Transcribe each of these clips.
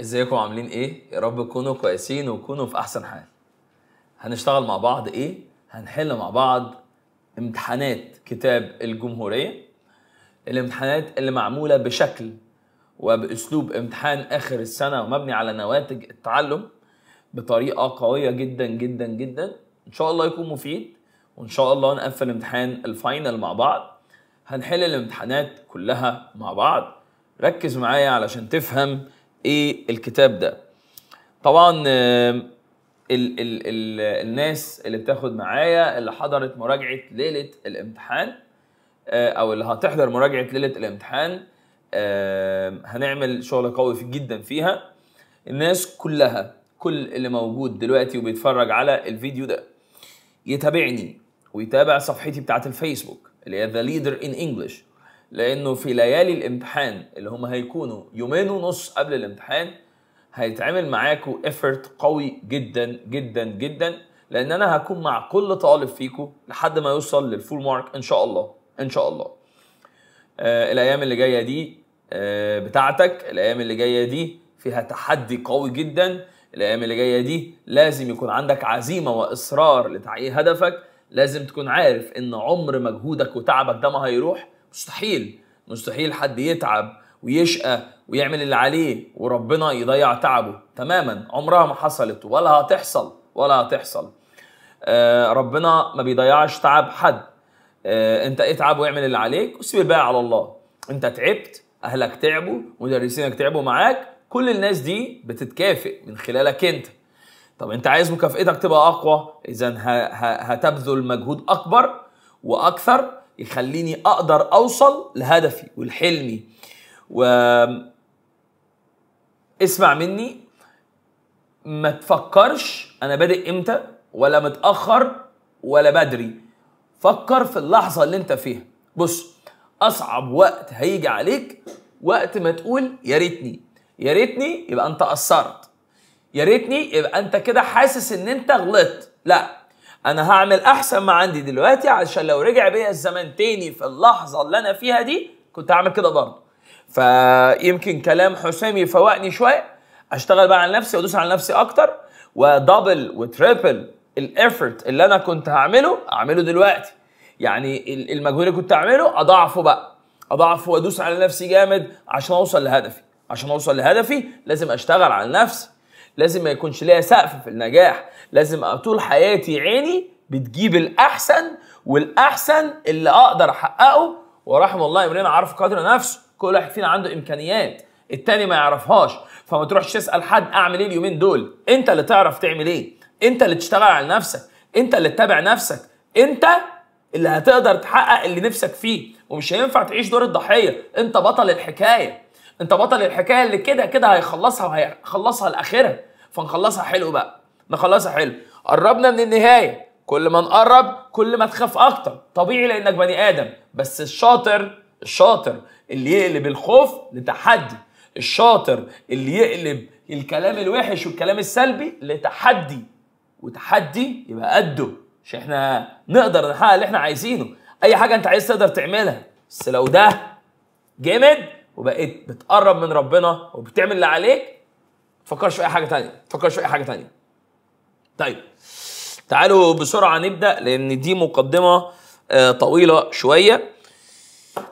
ازيكم عاملين ايه يا رب تكونوا كويسين وتكونوا في احسن حال هنشتغل مع بعض ايه هنحل مع بعض امتحانات كتاب الجمهوريه الامتحانات اللي معموله بشكل وباسلوب امتحان اخر السنه ومبني على نواتج التعلم بطريقه قويه جدا جدا جدا ان شاء الله يكون مفيد وان شاء الله نقفل امتحان الفاينل مع بعض هنحل الامتحانات كلها مع بعض ركز معايا علشان تفهم ايه الكتاب ده طبعا ال ال الـ الناس اللي بتاخد معايا اللي حضرت مراجعه ليله الامتحان آه، او اللي هتحضر مراجعه ليله الامتحان هنعمل شغل قوي جدا فيها الناس كلها كل اللي موجود دلوقتي وبيتفرج على الفيديو ده يتابعني ويتابع صفحتي بتاعت الفيسبوك اللي هي ذا ليدر ان انجلش لانه في ليالي الامتحان اللي هم هيكونوا يومين ونص قبل الامتحان هيتعمل معاكم ايفورت قوي جدا جدا جدا لان انا هكون مع كل طالب فيكم لحد ما يوصل للفول مارك ان شاء الله ان شاء الله آه الايام اللي جايه دي آه بتاعتك الايام اللي جايه دي فيها تحدي قوي جدا الايام اللي جايه دي لازم يكون عندك عزيمه واصرار لتحقيق هدفك لازم تكون عارف ان عمر مجهودك وتعبك ده ما هيروح مستحيل مستحيل حد يتعب ويشقى ويعمل اللي عليه وربنا يضيع تعبه تماما عمرها ما حصلت ولا هتحصل ولا هتحصل آه ربنا ما بيضيعش تعب حد آه انت اتعب واعمل اللي عليك وسيب الباقي على الله انت تعبت اهلك تعبوا مدرسينك تعبوا معاك كل الناس دي بتتكافئ من خلالك انت طب انت عايز مكافئتك تبقى اقوى اذا هتبذل مجهود اكبر واكثر يخليني اقدر اوصل لهدفي ولحلمي و اسمع مني ما تفكرش انا بادئ امتى ولا متاخر ولا بدري فكر في اللحظه اللي انت فيها بص اصعب وقت هيجي عليك وقت ما تقول يا ريتني يا ريتني يبقى انت قصرت يا ريتني يبقى انت كده حاسس ان انت غلطت لا انا هعمل احسن ما عندي دلوقتي عشان لو رجع بيا الزمن تاني في اللحظه اللي انا فيها دي كنت هعمل كده برضه فيمكن كلام حسام يفوقني شويه اشتغل بقى على نفسي وادوس على نفسي اكتر ودبل وتريبل الايفورت اللي انا كنت هعمله اعمله دلوقتي يعني المجهود اللي كنت هعمله اضاعفه بقى اضاعفه وادوس على نفسي جامد عشان اوصل لهدفي عشان اوصل لهدفي لازم اشتغل على نفسي لازم ما يكونش ليا سقف في النجاح لازم طول حياتي عيني بتجيب الاحسن والاحسن اللي اقدر احققه ورحم الله امرنا عارف قدر نفسه كل واحد فينا عنده امكانيات التاني ما يعرفهاش فما تروحش تسال حد اعمل ايه اليومين دول انت اللي تعرف تعمل ايه انت اللي تشتغل على نفسك انت اللي تتابع نفسك انت اللي هتقدر تحقق اللي نفسك فيه ومش هينفع تعيش دور الضحيه انت بطل الحكايه انت بطل الحكايه اللي كده كده هيخلصها وهيخلصها لاخرها فنخلصها حلو بقى نخلصها حلو قربنا من النهايه كل ما نقرب كل ما تخاف اكتر طبيعي لانك بني ادم بس الشاطر الشاطر اللي يقلب الخوف لتحدي الشاطر اللي يقلب الكلام الوحش والكلام السلبي لتحدي وتحدي يبقى قده مش احنا نقدر نحقق اللي احنا عايزينه اي حاجه انت عايز تقدر تعملها بس لو ده جامد وبقيت بتقرب من ربنا وبتعمل اللي عليك ما تفكرش في اي حاجه ثانيه ما تفكرش في اي حاجه ثانيه طيب تعالوا بسرعه نبدا لان دي مقدمه آه، طويله شويه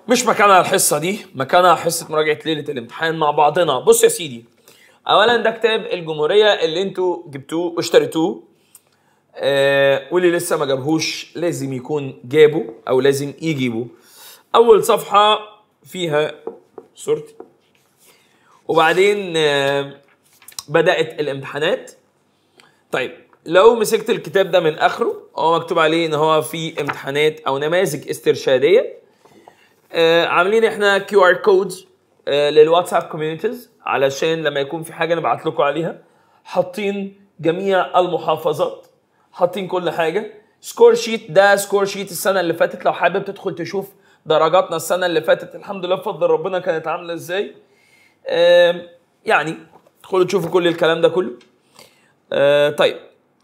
مش مكانها الحصه دي مكانها حصه مراجعه ليله الامتحان مع بعضنا بص يا سيدي اولا ده كتاب الجمهوريه اللي انتوا جبتوه واشتريتوه آه واللي لسه ما جابهوش لازم يكون جابه او لازم يجيبه اول صفحه فيها صورتي وبعدين آه، بدات الامتحانات طيب لو مسكت الكتاب ده من اخره هو مكتوب عليه ان هو في امتحانات او نماذج استرشاديه آه، عاملين احنا كيو ار كودز آه، للواتساب كوميونيتيز علشان لما يكون في حاجه نبعت لكم عليها حاطين جميع المحافظات حاطين كل حاجه سكور شيت ده سكور شيت السنه اللي فاتت لو حابب تدخل تشوف درجاتنا السنه اللي فاتت الحمد لله بفضل ربنا كانت عامله ازاي يعني ادخلوا تشوفوا كل الكلام ده كله آه، طيب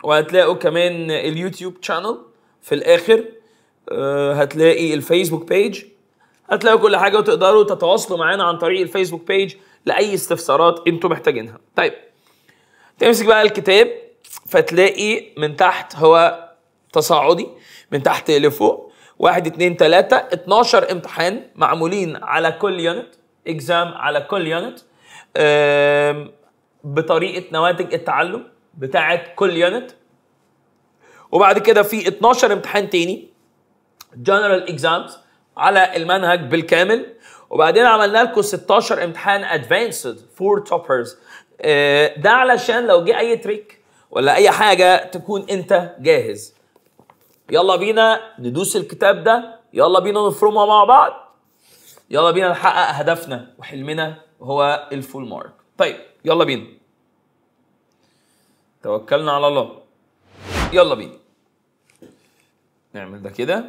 وهتلاقوا كمان اليوتيوب شانل في الاخر آه، هتلاقي الفيسبوك بيج هتلاقوا كل حاجه وتقدروا تتواصلوا معانا عن طريق الفيسبوك بيج لاي استفسارات انتم محتاجينها طيب تمسك بقى الكتاب فتلاقي من تحت هو تصاعدي من تحت لفوق واحد اتنين تلاتة 12 امتحان معمولين على كل يونت اكزام على كل يونت بطريقه نواتج التعلم بتاعه كل يونت وبعد كده في 12 امتحان تاني جنرال اكزامز على المنهج بالكامل وبعدين عملنا لكم 16 امتحان ادفانسد فور توبرز ده علشان لو جه اي تريك ولا اي حاجه تكون انت جاهز يلا بينا ندوس الكتاب ده يلا بينا نفرمها مع بعض يلا بينا نحقق هدفنا وحلمنا هو الفول مارك طيب يلا بينا توكلنا على الله يلا بينا نعمل ده كده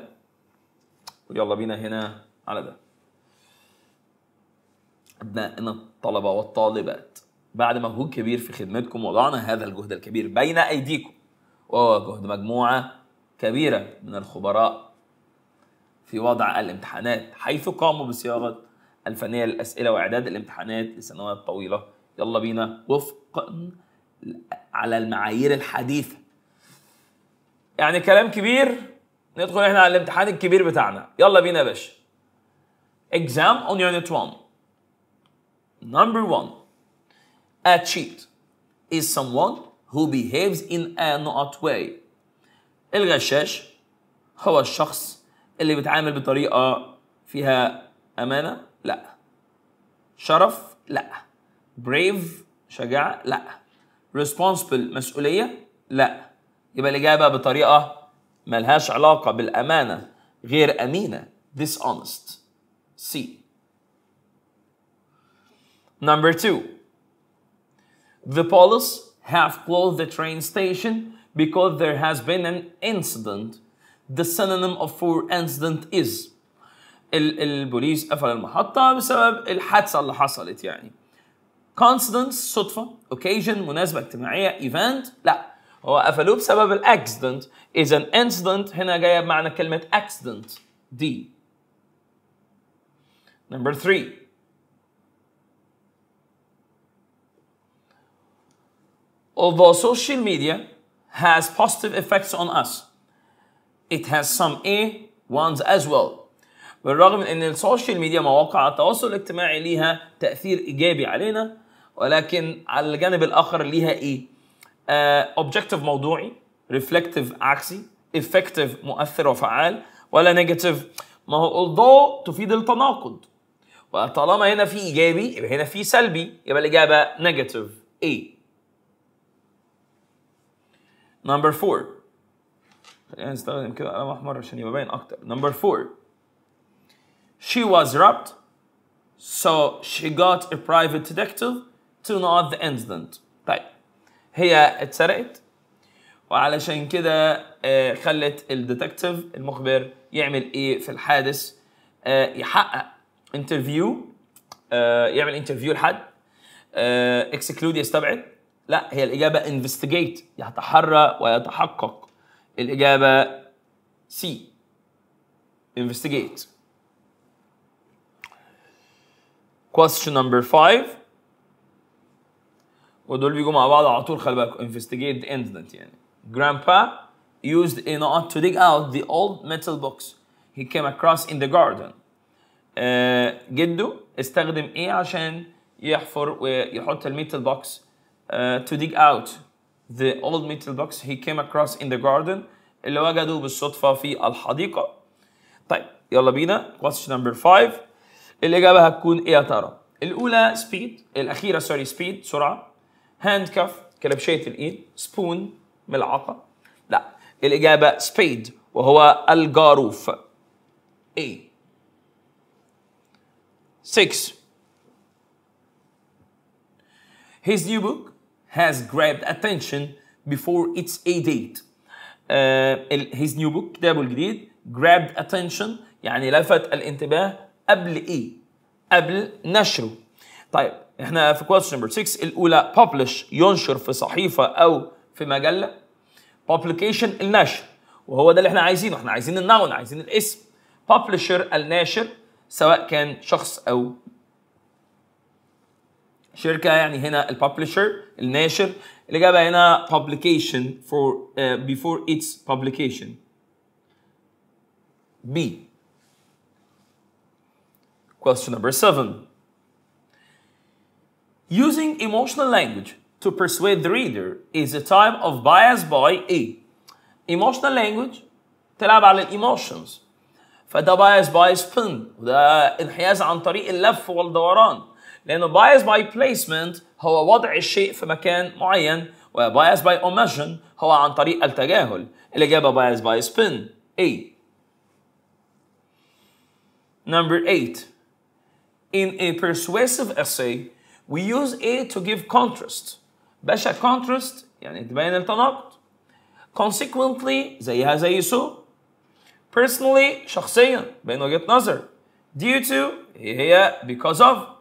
ويلا بينا هنا على ده أبنائنا الطلبة والطالبات بعد مجهود كبير في خدمتكم وضعنا هذا الجهد الكبير بين أيديكم وهو جهد مجموعة كبيرة من الخبراء في وضع الامتحانات حيث قاموا بصياغة الفنية للأسئلة وإعداد الامتحانات لسنوات طويلة يلا بينا وفقا على المعايير الحديثة يعني كلام كبير ندخل احنا على الامتحان الكبير بتاعنا يلا بينا يا باشا exam on unit 1 number 1 a cheat is someone who behaves in a not way الغشاش هو الشخص اللي بيتعامل بطريقة فيها أمانة لا شرف لا بريف شجاعة لا ريسبونسبل مسؤولية لا يبقى الإجابة بطريقة ملهاش علاقة بالأمانة غير أمينة dishonest C Number two The police have closed the train station because there has been an incident the synonym of for incident is البوليس قفل المحطة بسبب الحادثة اللي حصلت يعني coincidence صدفة occasion مناسبة اجتماعية event لا هو قفلوه بسبب الاكسيدنت an incident هنا جاية بمعنى كلمة accident دي number 3 although social media has positive effects on us. It has some A ones as well. بالرغم من ان السوشيال ميديا مواقع التواصل الاجتماعي ليها تاثير ايجابي علينا ولكن على الجانب الاخر ليها ايه؟ uh, objective موضوعي reflective عكسي effective مؤثر وفعال ولا نيجاتيف ما هو although تفيد التناقض وطالما هنا في ايجابي يبقى هنا في سلبي يبقى الاجابه نيجاتيف ايه نمبر 4 خلينا نستخدم كده قلم احمر عشان يبقى باين اكتر نمبر 4 she was robbed so she got a private detective to know the incident طيب هي اتسرقت وعلشان كده آه، خلت الديتكتيف المخبر يعمل ايه في الحادث آه، يحقق انترفيو آه، يعمل انترفيو لحد اكسكلود يستبعد لا هي الإجابة investigate يتحرى ويتحقق الإجابة C investigate question number five ودول بيجوا مع بعض على طول خلي بالك investigate the incident يعني grandpa used a knot to dig out the old metal box he came across in the garden uh, جده استخدم ايه عشان يحفر ويحط الميتال بوكس uh, to dig out the old metal box he came across in the garden اللي وجده بالصدفة في الحديقة طيب يلا بينا question number five الإجابة هتكون إيه يا ترى؟ الأولى speed الأخيرة sorry speed سرعة handcuff كلبشية الإيد spoon ملعقة لا الإجابة spade وهو الجاروف A 6 His new book has grabbed attention before its A date. Uh, his new book كتابه الجديد grabbed attention يعني لفت الانتباه قبل ايه؟ قبل نشره. طيب احنا في question number 6 الاولى publish ينشر في صحيفه او في مجله. publication النشر وهو ده اللي احنا عايزينه، احنا عايزين الناون عايزين الاسم. publisher الناشر سواء كان شخص او شركه يعني هنا الببلشر الناشر اللي جابها هنا publication for uh, before its publication B question number 7 using emotional language to persuade the reader is a type of bias by A emotional language تلعب على الايموشنز فده bias by spin وده انحياز عن طريق اللف والدوران لأنه bias by placement هو وضع الشيء في مكان معين و bias by omission هو عن طريق التجاهل اللي جابه bias by spin A Number 8 In a persuasive essay we use A to give contrast باشا contrast يعني تبين التناقض consequently زيها زي سو personally شخصيا بين وجهة نظر due to هي because of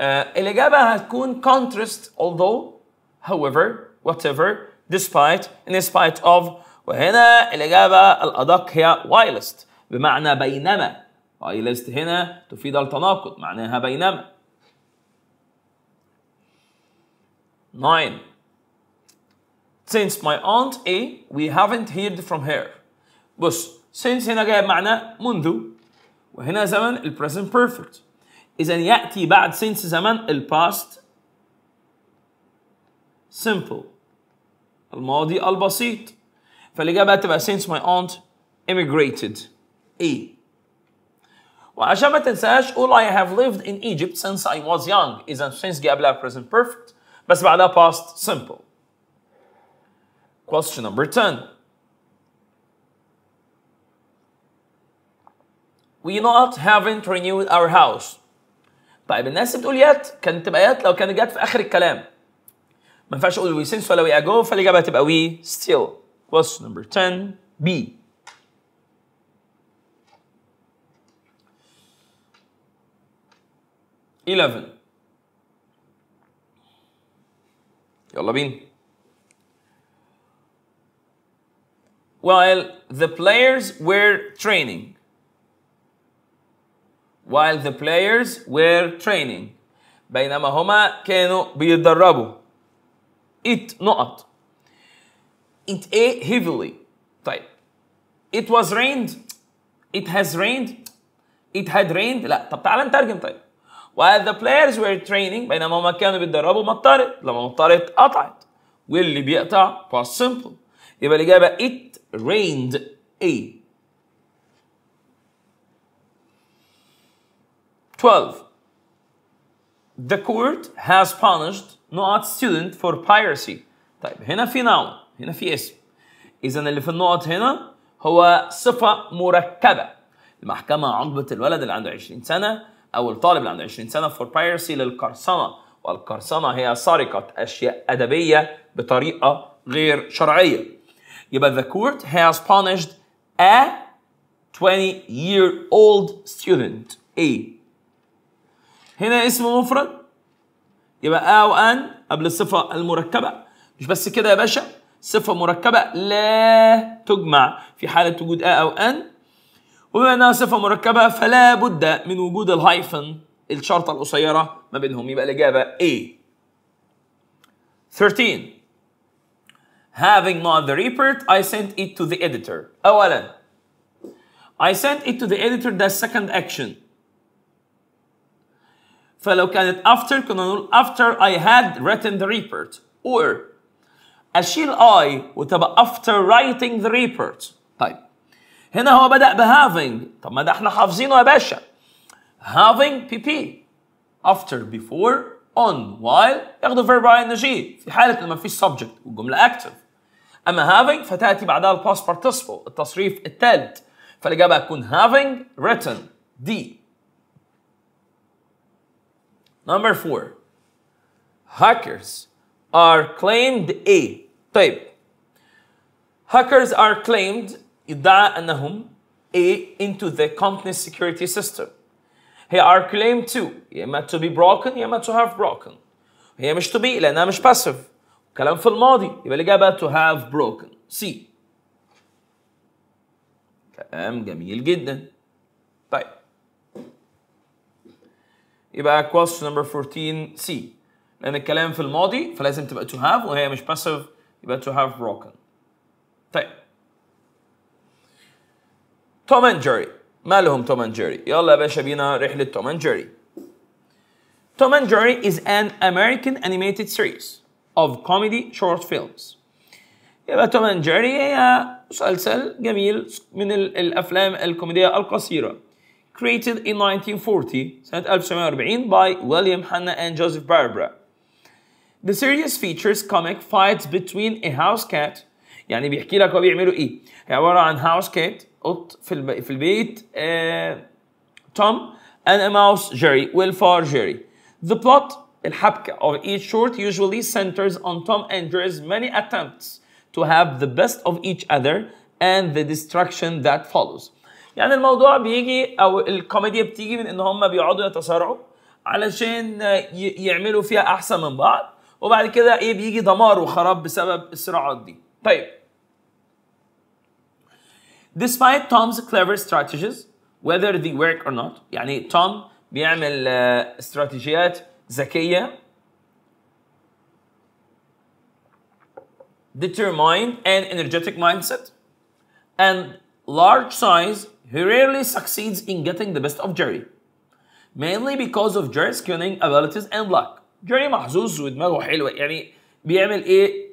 الإجابة هتكون contrast although however whatever despite in spite of وهنا الإجابة الأدق هي whilst بمعنى بينما whilst هنا تفيد التناقض معناها بينما 9 Since my aunt A we haven't heard from her بص since هنا جايب معنى منذ وهنا زمن ال present perfect اذا ياتي بعد سينس زمن الباست simple الماضي البسيط فالاجابه تبقى since my aunt immigrated ايه وعشان ما تنساش all I have lived in Egypt since I was young إذا since جه قبلها present perfect بس بعدها past simple. Question number 10 We not haven't renewed our house طيب الناس بتقول يات كانت تبقى يات لو كانت جت في اخر الكلام ما ينفعش اقول وي سينس ولا وي اجو فالاجابه هتبقى وي ستيل بوست نمبر 10 بي Eleven. يلا بينا. While the players were training, while the players were training بينما هما كانوا بيتدربوا it نقط it a heavily طيب it was rained it has rained it had rained لا طب تعالى نترجم طيب while the players were training بينما هما كانوا بيتدربوا مطرت لما مطرت قطعت واللي بيقطع was simple يبقى الإجابة it rained a 12. The court has punished not student for piracy. طيب هنا في noun هنا في اسم. إذا اللي في النقط هنا هو صفة مركبة. المحكمة عقبت الولد اللي عنده 20 سنة أو الطالب اللي عنده 20 سنة for piracy للقرصنة. والقرصنة هي سرقة أشياء أدبية بطريقة غير شرعية. يبقى the court has punished a 20 year old student. A هنا اسم مفرد يبقى او ان قبل الصفه المركبه مش بس كده يا باشا صفه مركبه لا تجمع في حاله وجود ا او ان وبما انها صفه مركبه فلا بد من وجود الهايفن الشرطه القصيره ما بينهم يبقى الاجابه A 13 Having not the report, I sent it to the editor. أولا I sent it to the editor, the second action. فلو كانت after كنا نقول after I had written the report or أشيل I وتبقى after writing the report طيب هنا هو بدأ ب having طب ما ده احنا حافظينه يا باشا having PP after before on while ياخدوا verb ing في حالة ما فيش subject والجملة active أما having فتأتي بعدها الباست participle التصريف الثالث فالإجابة هتكون having written D Number four, hackers are claimed a type. hackers are claimed يدعى أنهم A into the company's security system. They are claimed to يا to be broken to have broken. هي مش to be لأنها مش passive. كلام في الماضي يبقى الإجابة to have broken. C. كلام جميل جدا. طيب يبقى question number 14 C لأن الكلام في الماضي فلازم تبقى to have وهي مش passive يبقى to have broken طيب توم اند جيري مالهم توم اند جيري يلا يا باشا بينا رحلة توم اند جيري توم اند جيري is an American animated series of comedy short films يبقى توم اند جيري هي مسلسل جميل من الافلام الكوميديه القصيره created in 1940 by William Hanna and Joseph Barbara. The series features comic fights between a house cat يعني بيحكي لك هو بيعملوا ايه هي عباره عن هاوس كات قط في الب... في البيت توم and a mouse Jerry Wilfar Jerry The plot الحبكه of each short usually centers on Tom and Jerry's many attempts to have the best of each other and the destruction that follows يعني الموضوع بيجي او الكوميديا بتيجي من ان هم بيقعدوا يتصارعوا علشان يعملوا فيها احسن من بعض وبعد كده ايه بيجي دمار وخراب بسبب الصراعات دي طيب despite Tom's clever strategies whether they work or not يعني توم بيعمل آه، استراتيجيات ذكية determined and energetic mindset and large size he rarely succeeds in getting the best of Jerry, mainly because of Jerry's cunning abilities and luck. Jerry محظوظ ودماغه حلوه يعني بيعمل ايه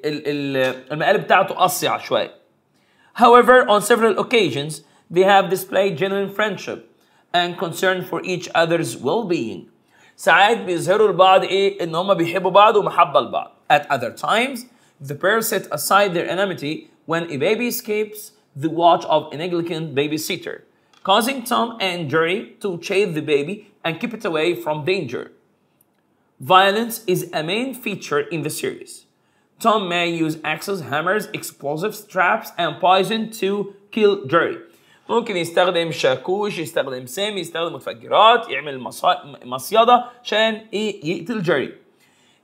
المقالب بتاعته قصيعه شويه. However, on several occasions, they have displayed genuine friendship and concern for each other's well-being. ساعات بيظهروا لبعض ايه ان هم بيحبوا بعض ومحبه لبعض. At other times, the pair set aside their enmity when a baby escapes the watch of a negligent babysitter, causing Tom and Jerry to chase the baby and keep it away from danger. Violence is a main feature in the series. Tom may use axes, hammers, explosives, traps, and poison to kill Jerry. ممكن يستخدم شاكوش يستخدم سام يستخدم متفجرات يعمل مصيدة عشان يقتل جيري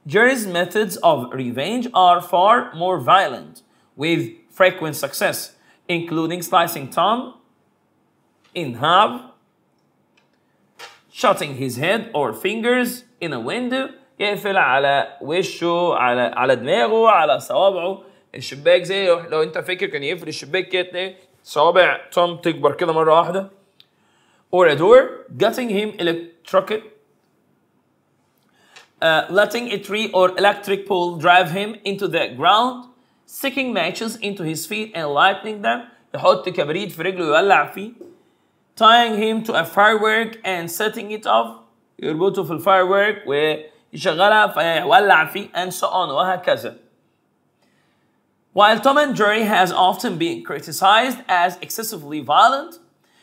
Jerry's methods of revenge are far more violent with frequent success including slicing Tom in half, shutting his head or fingers in a window, يقفل على وشه على على دماغه على صوابعه الشباك زي لو انت فاكر كان يقفل الشباك كده تلاقي صوابع توم تكبر كده مره واحده or a door getting him electrocuted uh, letting a tree or electric pole drive him into the ground sticking matches into his feet and lighting them يحط كبريت في رجله يولع فيه tying him to a firework and setting it off يربطه في الفايرورك ويشغلها فيولع فيه and so on وهكذا While Tom and Jerry has often been criticized as excessively violent,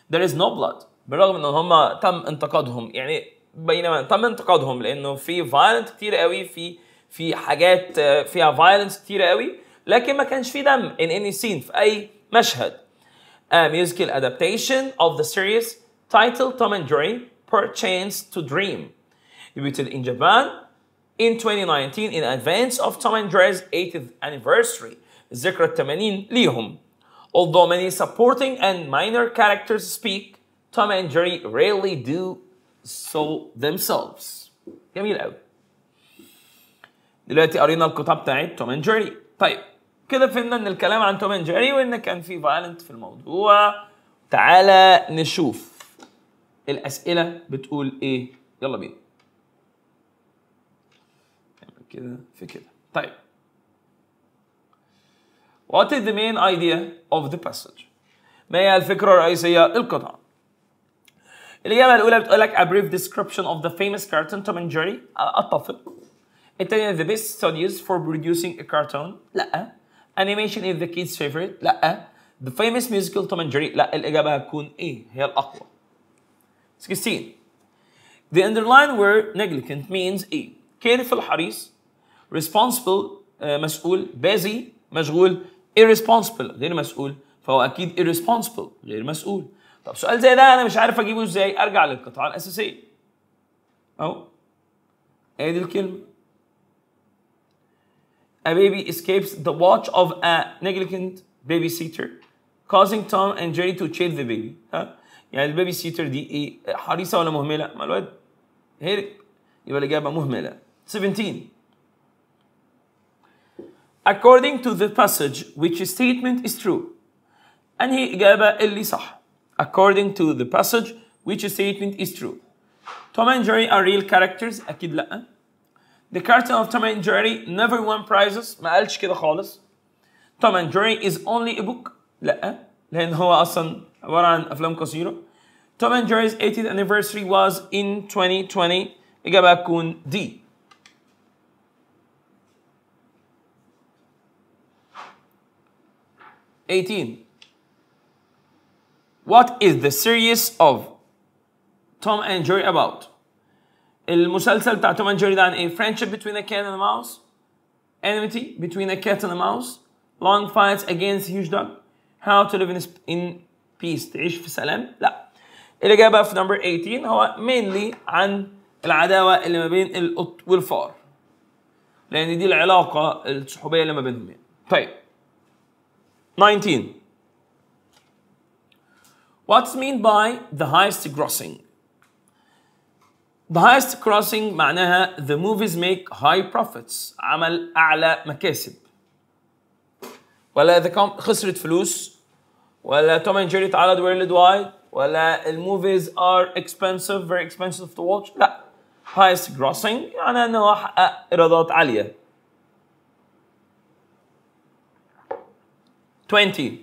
there is no blood. بالرغم ان هم تم انتقادهم يعني بينما تم انتقادهم لانه في violent كتير قوي في في حاجات فيها violence كتير قوي لكن ما كانش في دم in any scene في أي مشهد a musical adaptation of the series titled Tom and Jerry Perchance to Dream debuted in Japan in 2019 in advance of Tom and Jerry's 80th anniversary ذكرى الثمانين ليهم Although many supporting and minor characters speak, Tom and Jerry rarely do so themselves. جميل قوي. دلوقتي قرينا الكتاب بتاعت Tom and Jerry. طيب كده فهمنا ان الكلام عن توم جيري وان كان في فايلنت في الموضوع تعالى نشوف الاسئله بتقول ايه يلا بينا نعمل كده في كده طيب What is the main idea of the passage? ما هي الفكرة الرئيسية القطعة؟ الإجابة الأولى بتقول لك a brief description of the famous cartoon Tom and Jerry أتفق التانية the best studies for producing a cartoon لا animation is the kids favorite لا the famous musical توم اند جيري لا الاجابه هتكون ايه هي الاقوى 16 the underlined word negligent means ايه careful حريص responsible آه، مسؤول busy مشغول irresponsible غير مسؤول فهو اكيد irresponsible غير مسؤول طب سؤال زي ده انا مش عارف اجيبه ازاي ارجع للقطعه الاساسيه اهو ادي الكلمه a baby escapes the watch of a negligent babysitter, causing Tom and Jerry to chase the baby. يعني البيبي سيتر دي ايه حريصه ولا مهمله؟ ما الواد هرب يبقى الاجابه مهمله. 17 According to the passage which statement is true أنهي gave اللي صح According to the passage which statement is true Tom and Jerry are real characters أكيد لأ the cartoon of Tom and Jerry never won prizes ما قالش كده خالص Tom and Jerry is only a book لا لأن هو أصلا عبارة عن أفلام قصيرة Tom and Jerry's 80th anniversary was in 2020 إجابة هتكون D Eighteen. What is the series of Tom and Jerry about? المسلسل بتاع توم اند جيري ده عن ايه؟ friendship between a cat and a mouse enmity between a cat and a mouse long fights against huge dog how to live in, in peace تعيش في سلام لا الإجابة في نمبر 18 هو mainly عن العداوة اللي ما بين القط والفار لأن دي العلاقة الصحوبية اللي ما بينهم يعني طيب 19 What's mean by the highest grossing Highest crossing معناها the movies make high profits عمل أعلى مكاسب ولا the خسرت فلوس ولا توم اند جيري اتعرض ويرلد وايد ولا الموفيز ار expensive very expensive to watch لا highest grossing يعني انه حقق ايرادات عاليه 20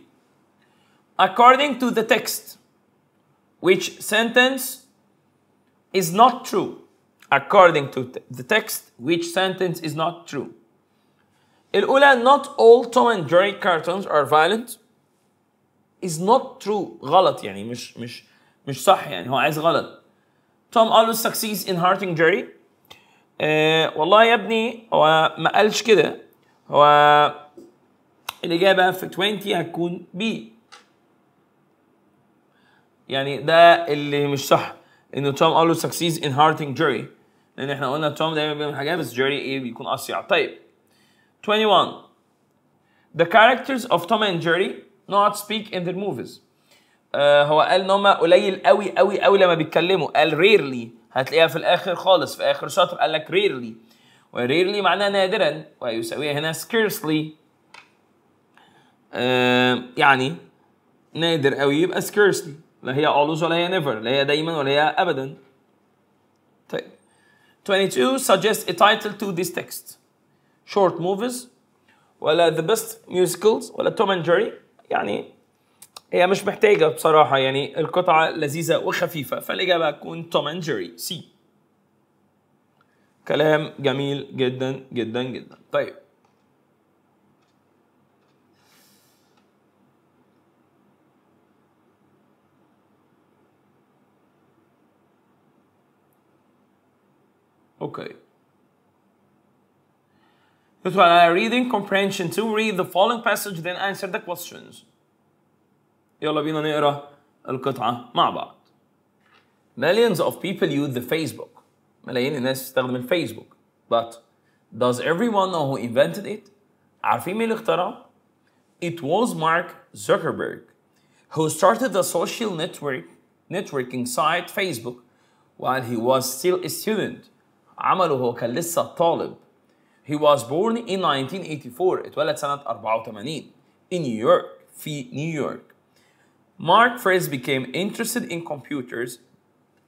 according to the text which sentence is not true according to the text which sentence is not true الأولى not all Tom and Jerry cartoons are violent is not true غلط يعني مش مش مش صح يعني هو عايز غلط Tom always succeeds in hurting Jerry آه والله يا ابني هو ما قالش كده هو الإجابة في 20 هتكون B يعني ده اللي مش صح انه توم قال له سكسيز ان هارتنج جيري لان احنا قلنا توم دايما بيعمل حاجات بس جيري ايه بيكون اصيع طيب 21 The characters of Tom and Jerry not speak in their movies uh, هو قال ان هم قليل قوي قوي قوي لما بيتكلموا قال rarely هتلاقيها في الاخر خالص في اخر سطر قال لك rarely و rarely معناها نادرا ويساويها هنا scarcely uh, يعني نادر قوي يبقى scarcely لا هي always ولا هي never لا هي دايما ولا هي ابدا طيب 22 suggest a title to this text short movies ولا the best musicals ولا توم اند جيري يعني هي مش محتاجة بصراحة يعني القطعة لذيذة وخفيفة فالإجابة هتكون توم اند جيري سي كلام جميل جدا جدا جدا طيب Okay. That's why I reading comprehension to read the following passage then answer the questions. يلا بينا نقرا القطعة مع بعض. Millions of people use the Facebook. ملايين الناس تستخدم الفيسبوك. But does everyone know who invented it? عارفين مين اللي اخترعه؟ It was Mark Zuckerberg who started the social network networking site Facebook while he was still a student. عمله هو كان لسه طالب He was born in 1984 اتولد سنة 84 in New York في York, Mark Fries became interested in computers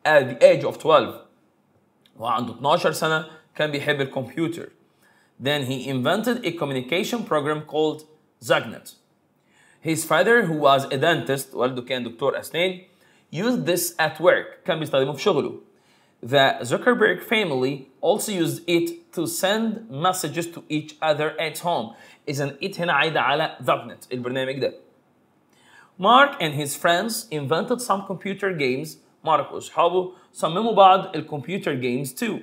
at the age of 12 وعنده 12 سنة كان بيحب الكمبيوتر Then he invented a communication program called Zagnet. His father who was a dentist والده كان دكتور أسنان used this at work كان بيستخدمه في شغله the Zuckerberg family also used it to send messages to each other at home إذا it هنا عايدة على ذبنت البرنامج ده Mark and his friends invented some computer games مارك وأصحابه صمموا بعض الكمبيوتر games too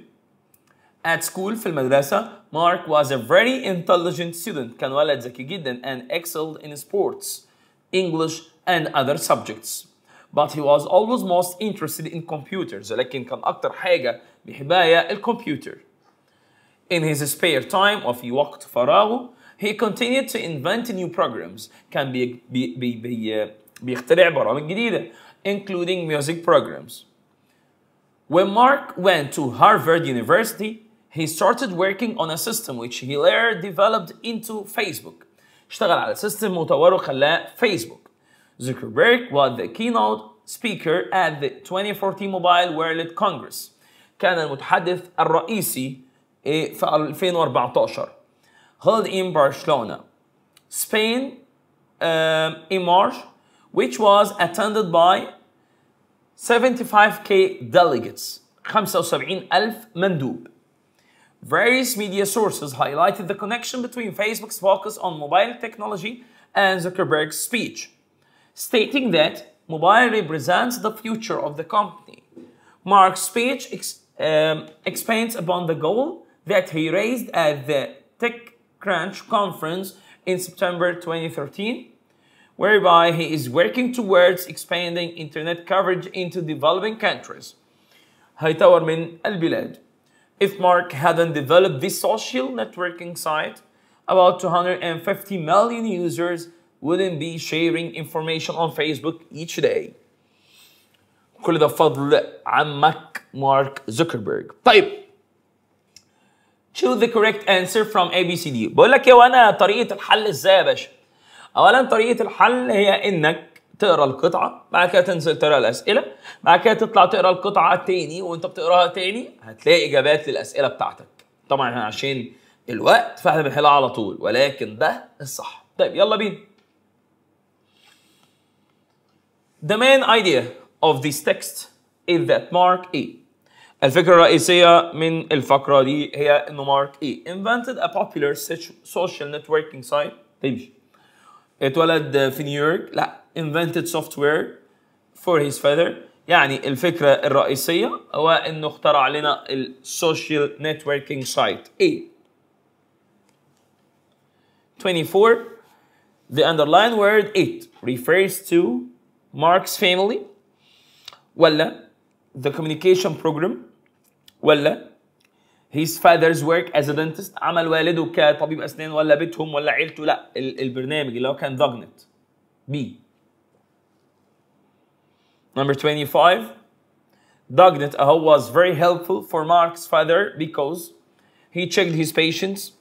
At school في المدرسة Mark was a very intelligent student كان ولد ذكي جدا and excelled in sports English and other subjects but he was always most interested in computers لكن كان أكتر حاجة بيحبها هي الكمبيوتر In his spare time أو في وقت فراغه he continued to invent new programs كان بي بي بي بي بيخترع برامج جديدة including music programs When Mark went to Harvard University he started working on a system which he later developed into Facebook اشتغل على سيستم وطوره خلاه فيسبوك Zuckerberg was the keynote speaker at the 2014 Mobile World Congress كان المتحدث الرئيسي في 2014 held in Barcelona Spain um, in March which was attended by 75k delegates 75000 مندوب Various media sources highlighted the connection between Facebook's focus on mobile technology and Zuckerberg's speech stating that mobile represents the future of the company. Mark's speech ex um, expands upon the goal that he raised at the TechCrunch conference in September 2013, whereby he is working towards expanding internet coverage into developing countries. If Mark hadn't developed this social networking site, about 250 million users wouldn't be sharing information on Facebook each day كل ده بفضل عمك مارك زوكربيرج طيب choose the correct answer from ABCD بقول لك يا وانا طريقه الحل ازاي يا باشا اولا طريقه الحل هي انك تقرا القطعه بعد كده تنزل تقرا الاسئله بعد كده تطلع تقرا القطعه تاني وانت بتقراها تاني هتلاقي اجابات للاسئله بتاعتك طبعا عشان الوقت فاحنا بنحلها على طول ولكن ده الصح طيب يلا بينا The main idea of this text is that mark E الفكرة الرئيسية من الفقرة دي هي إنه مارك E invented a popular social networking site تمشي اتولد في نيويورك لا invented software for his father يعني الفكرة الرئيسية هو إنه اخترع لنا social networking site A 24 The underlying word it refers to Mark's family ولا the communication program ولا his father's work as a dentist عمل والده كطبيب اسنان ولا بيتهم ولا عيلته لا البرنامج اللي هو كان ضغنت B number 25 Dognet Aho uh, was very helpful for Mark's father because he checked his patients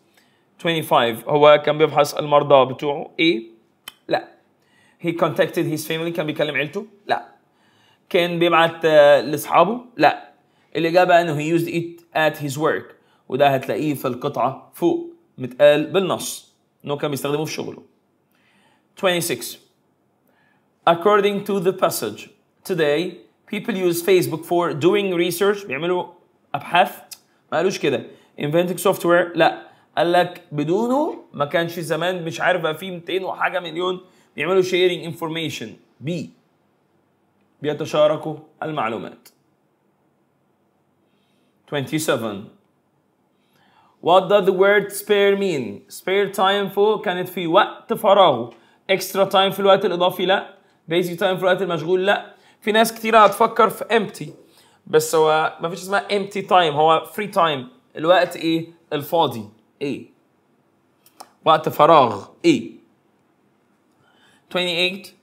25 هو كان بيفحص المرضى بتوعه A he contacted his family كان بيكلم عيلته لا كان بيبعت آه، لاصحابه لا الاجابه انه هي يوزد ات ات هيز ورك وده هتلاقيه في القطعه فوق متقال بالنص انه كان بيستخدمه في شغله 26 According to the passage today people use Facebook for doing research بيعملوا ابحاث ما قالوش كده inventing software لا قال لك بدونه ما كانش زمان مش عارف بقى فيه 200 وحاجه مليون بيعملوا شيرنج انفورميشن بي بيتشاركوا المعلومات 27 What does the word spare mean? Spare time فوق كانت في وقت فراغه extra time في الوقت الإضافي لا busy time في الوقت المشغول لا في ناس كتير هتفكر في empty بس هو ما فيش اسمها empty time هو free time الوقت إيه؟ الفاضي إيه؟ وقت فراغ إيه؟ 28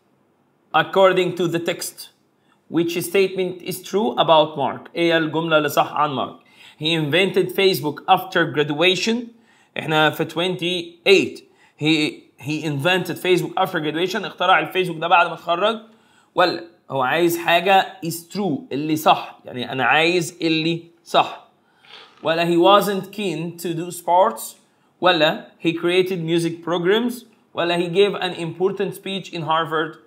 according to the text which statement is true about Mark Al gumla اللي صح عن he invented Facebook after graduation احنا في uh, 28 he he invented Facebook after graduation اخترع الفيسبوك ده بعد ما اتخرج ولا هو عايز is true اللي صح يعني أنا عايز اللي صح ولا he wasn't keen to do sports ولا he created music programs ولا he gave an important speech in Harvard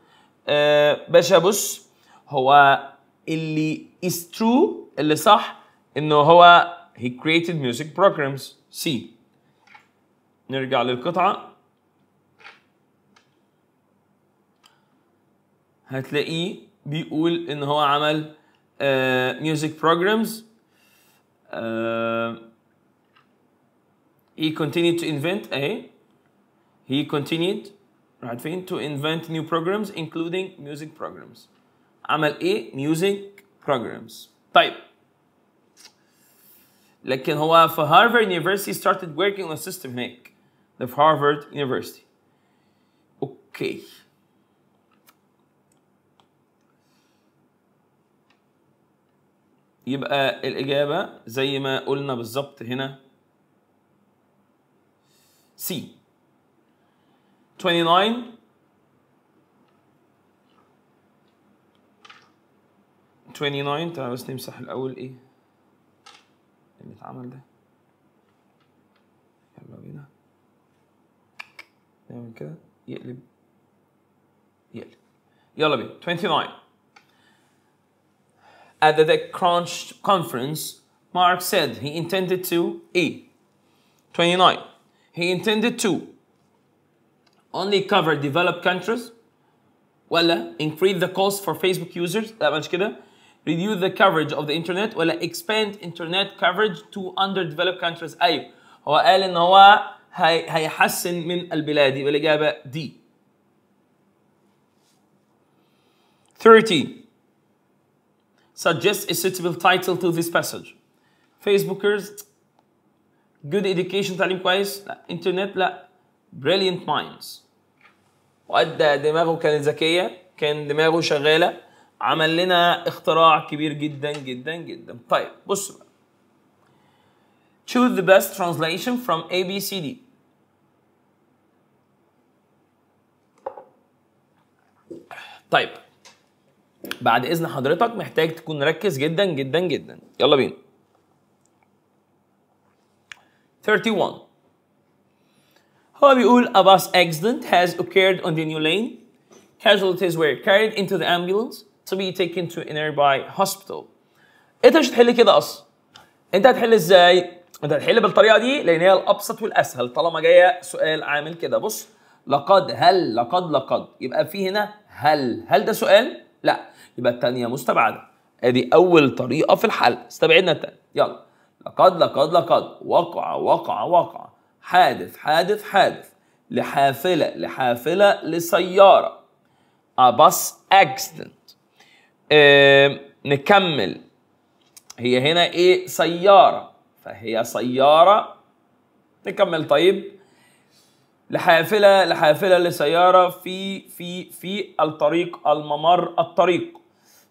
أه باشا بص هو اللي is true اللي صح انه هو he created music programs C نرجع للقطعة هتلاقيه بيقول ان هو عمل ميوزك music programs uh, he continued to invent اهي He continued راحت فين to invent new programs including music programs عمل ايه music programs طيب لكن هو في هارفارد University started working on a system هيك ده في هارفارد University اوكي يبقى الإجابة زي ما قلنا بالظبط هنا سي 29, 29 تعالوا بس نمسح الأول إيه اللي اتعمل ده يلا بينا نعمل كده يقلب يقلب يلا بينا 29 At the Deck Crunch conference, Mark said he intended to A. 29. He intended to only cover developed countries ولا increase the cost for Facebook users لا مش كده reduce the coverage of the internet ولا expand internet coverage to underdeveloped countries ايوه هو قال ان هو هي هيحسن من البلاد يبقى الاجابه دي 13 suggest a suitable title to this passage Facebookers good education تعليم كويس لا internet لا brilliant minds وأدى دماغه كانت ذكية كان دماغه شغالة عمل لنا اختراع كبير جدا جدا جدا طيب بص بقى choose the best translation from A B C D طيب بعد اذن حضرتك محتاج تكون ركز جدا جدا جدا يلا بينا 31 هو بيقول a bus accident has occurred on the new lane casualties were carried into the ambulance to be taken to a nearby hospital انت مش هتحل كده اصلا انت هتحل ازاي انت هتحل بالطريقه دي لان هي الابسط والاسهل طالما جايه سؤال عامل كده بص لقد هل لقد لقد يبقى في هنا هل هل ده سؤال لا يبقى الثانيه مستبعده ادي اول طريقه في الحل استبعدنا الثانيه يلا لقد لقد لقد وقع وقع وقع حادث حادث حادث لحافلة لحافلة لسيارة a bus accident اه نكمل هي هنا ايه سيارة فهي سيارة نكمل طيب لحافلة لحافلة لسيارة في في في الطريق الممر الطريق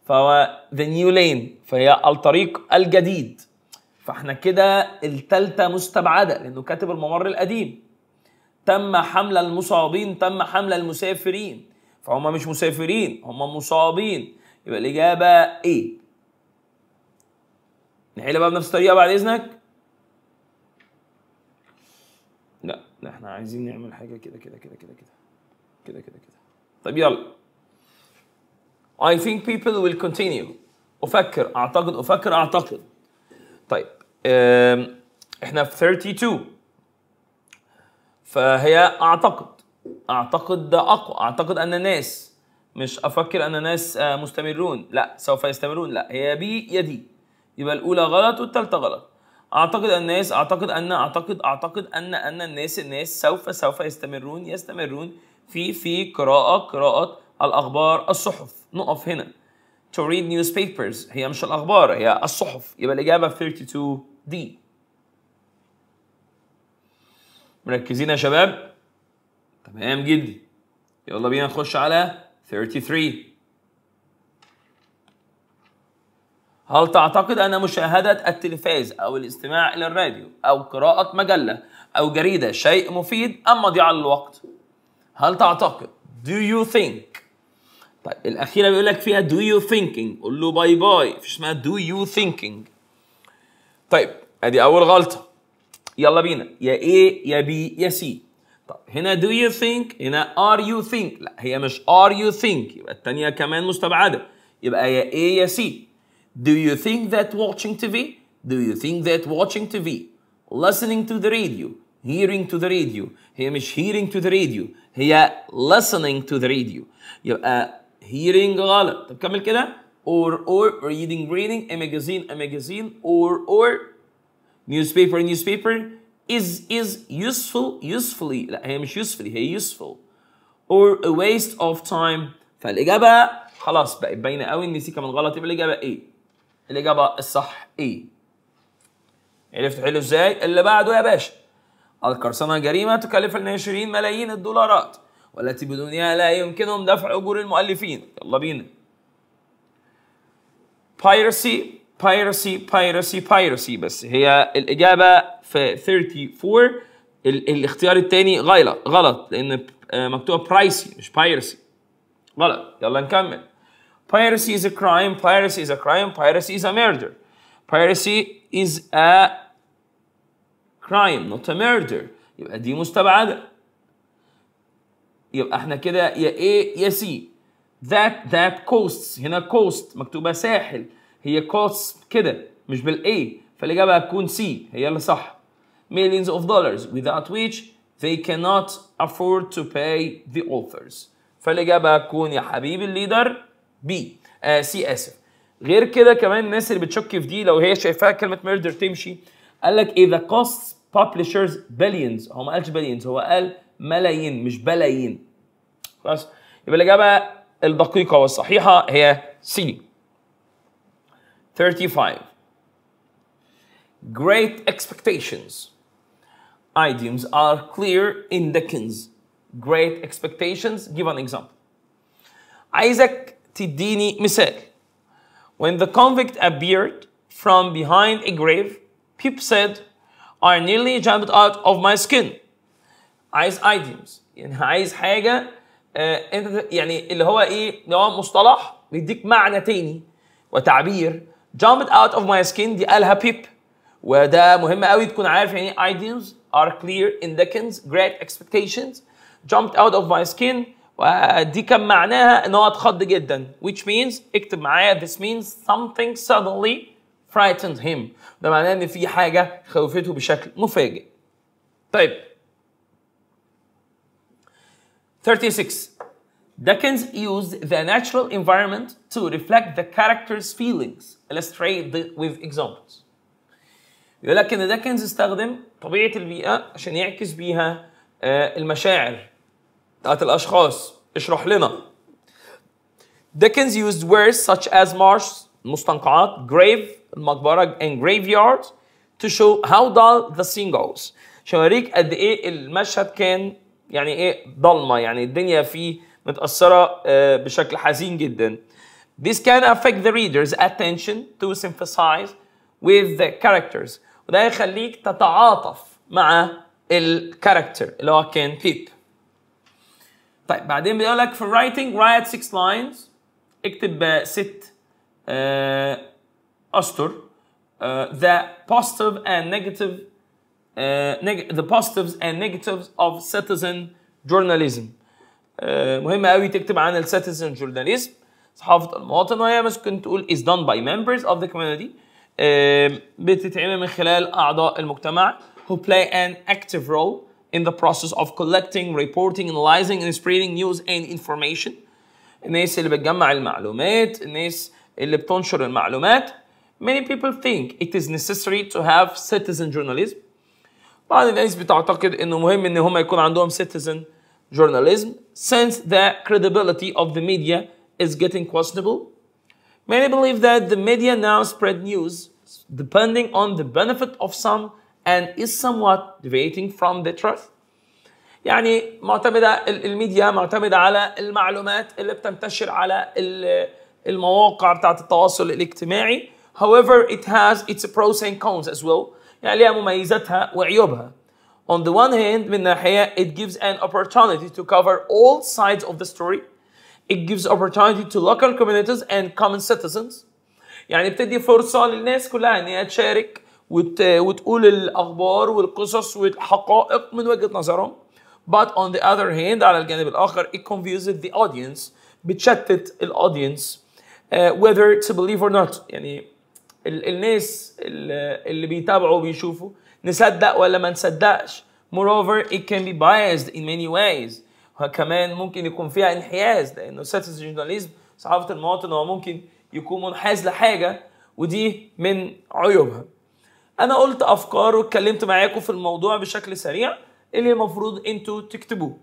فهو the new lane فهي الطريق الجديد فاحنا كده التالتة مستبعدة لأنه كاتب الممر القديم تم حمل المصابين تم حمل المسافرين فهم مش مسافرين هم مصابين يبقى الإجابة إيه؟ نحل بقى بنفس الطريقة بعد إذنك؟ لا لا احنا عايزين نعمل حاجة كده كده كده كده كده كده كده كده طب يلا I think people will continue أفكر أعتقد أفكر أعتقد طيب احنا في 32 فهي اعتقد اعتقد ده اقوى اعتقد ان الناس مش افكر ان الناس آه، مستمرون لا سوف يستمرون لا هي بي يا دي يبقى الاولى غلط والثالثه غلط اعتقد الناس اعتقد ان اعتقد اعتقد ان ان الناس الناس سوف سوف يستمرون يستمرون في في قراءه قراءه الاخبار الصحف نقف هنا to read newspapers هي مش الأخبار هي الصحف يبقى الإجابة 32 دي مركزين يا شباب تمام جدا يلا بينا نخش على 33 هل تعتقد أن مشاهدة التلفاز أو الاستماع إلى الراديو أو قراءة مجلة أو جريدة شيء مفيد أم مضيعة للوقت؟ هل تعتقد do you think طيب الاخيره بيقول لك فيها دو يو ثينكينج قول له باي باي مفيش اسمها دو يو ثينكينج طيب ادي اول غلطه يلا بينا يا ايه يا بي يا سي طب هنا دو يو ثينك هنا ار يو ثينك لا هي مش ار يو ثينك يبقى الثانيه كمان مستبعده يبقى يا ايه يا سي Do you think that watching TV? Do you think that watching TV? Listening to the radio. Hearing to the radio. هي مش hearing to the radio. هي listening to the radio. يبقى hearing غلط طب كمل كده or or reading reading a magazine a magazine or or newspaper newspaper is is useful usefully لا هي مش usefully هي useful or a waste of time فالإجابة خلاص بقت باينة قوي إن سي كمان غلط يبقى الإجابة إيه؟ الإجابة الصح إيه؟ عرفت حلو إزاي؟ اللي بعده يا باشا القرصنة جريمة تكلف الناشرين ملايين الدولارات والتي بدونها لا يمكنهم دفع أجور المؤلفين يلا بينا piracy piracy piracy piracy بس هي الإجابة في 34 الاختيار الثاني غلط غلط لأن آه، مكتوب برايسي مش piracy غلط يلا نكمل piracy is a crime piracy is a crime piracy is a murder piracy is a crime not a murder يبقى دي مستبعده يبقى احنا كده يا A يا C that that coasts هنا coast مكتوبة ساحل هي costs كده مش بالA فالإجابة هتكون C هي اللي صح millions of dollars without which they cannot afford to pay the authors فالإجابة هتكون يا حبيبي الليدر B آه C آسف غير كده كمان الناس اللي بتشك في دي لو هي شايفاها كلمة murder تمشي قال لك إذا إيه؟ costs publishers billions هو ما قالش billions هو قال ملايين مش بلايين خلاص يبقى الإجابة الدقيقة والصحيحة هي سي 35 Great expectations idioms are clear in the great expectations give an example عايزك تديني مثال when the convict appeared from behind a grave people said I nearly jumped out of my skin عايز ايديمز يعني عايز حاجه آه انت يعني اللي هو ايه اللي هو مصطلح بيديك معنى تاني وتعبير jumped out of my skin دي قالها بيب وده مهم قوي تكون عارف يعني ايه ideals are clear indications great expectations jumped out of my skin ودي كان معناها ان هو اتخض جدا which means اكتب معايا this means something suddenly frightened him ده معناه ان في حاجه خوفته بشكل مفاجئ طيب 36. Dickens used the natural environment to reflect the character's feelings. Illustrate the, with examples. يقول لك ان ديكنز استخدم طبيعه البيئه عشان يعكس بيها المشاعر بتاعت الاشخاص اشرح لنا Dickens used words such as marsh المستنقعات grave المقبره and graveyard to show how dull the scene goes عشان اوريك قد ايه المشهد كان يعني ايه ضلمه يعني الدنيا فيه متاثره آه، بشكل حزين جدا This can affect the reader's attention to sympathize with the characters وده يخليك تتعاطف مع الكاركتر اللي هو كان بيب طيب بعدين بيقول لك في writing write six lines اكتب ست آه، اسطر آه، the positive and negative Uh, the positives and negatives of citizen journalism uh, مهم قوي تكتب عن citizen journalism صحافة المواطن وهي كنت تقول is done by members of the community uh, بتتعمل من خلال أعضاء المجتمع who play an active role in the process of collecting, reporting, analyzing and spreading news and information الناس اللي بتجمع المعلومات الناس اللي بتنشر المعلومات many people think it is necessary to have citizen journalism بعض الناس بتعتقد انه مهم ان هم يكون عندهم citizen journalism since the credibility of the media is getting questionable. Many believe that the media now spread news depending on the benefit of some and is somewhat deviating from the truth. يعني معتمدة الميديا معتمدة على المعلومات اللي بتنتشر على المواقع بتاعت التواصل الاجتماعي. However, it has its pros and cons as well. عليها مميزاتها وعيوبها on the one hand من ناحية it gives an opportunity to cover all sides of the story it gives opportunity to local communities and common citizens يعني بتدي فرصة للناس كلها ان هي تشارك وت... وتقول الاخبار والقصص والحقائق من وجهة نظرهم but on the other hand على الجانب الاخر it confuses the audience بتشتت الاودينس uh, whether to believe or not يعني الناس اللي بيتابعوا وبيشوفوا نصدق ولا ما نصدقش moreover it can be biased in many ways وكمان ممكن يكون فيها انحياز لانه سيتيزن صحافه المواطن هو ممكن يكون منحاز لحاجه ودي من عيوبها انا قلت افكار واتكلمت معاكم في الموضوع بشكل سريع اللي المفروض انتوا تكتبوه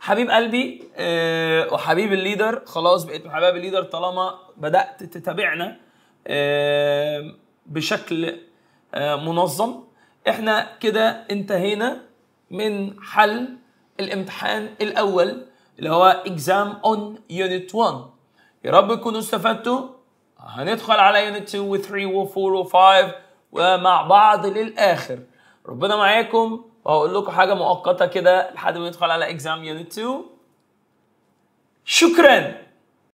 حبيب قلبي آه، وحبيب الليدر خلاص بقيت حبايب الليدر طالما بدات تتابعنا آه، بشكل آه، منظم احنا كده انتهينا من حل الامتحان الاول اللي هو exam on unit 1 يا رب تكونوا استفدتوا هندخل على unit 2 و 3 و 4 و 5 ومع بعض للاخر ربنا معاكم وهقول لكم حاجه مؤقته كده لحد ما ندخل على exam unit 2 شكرا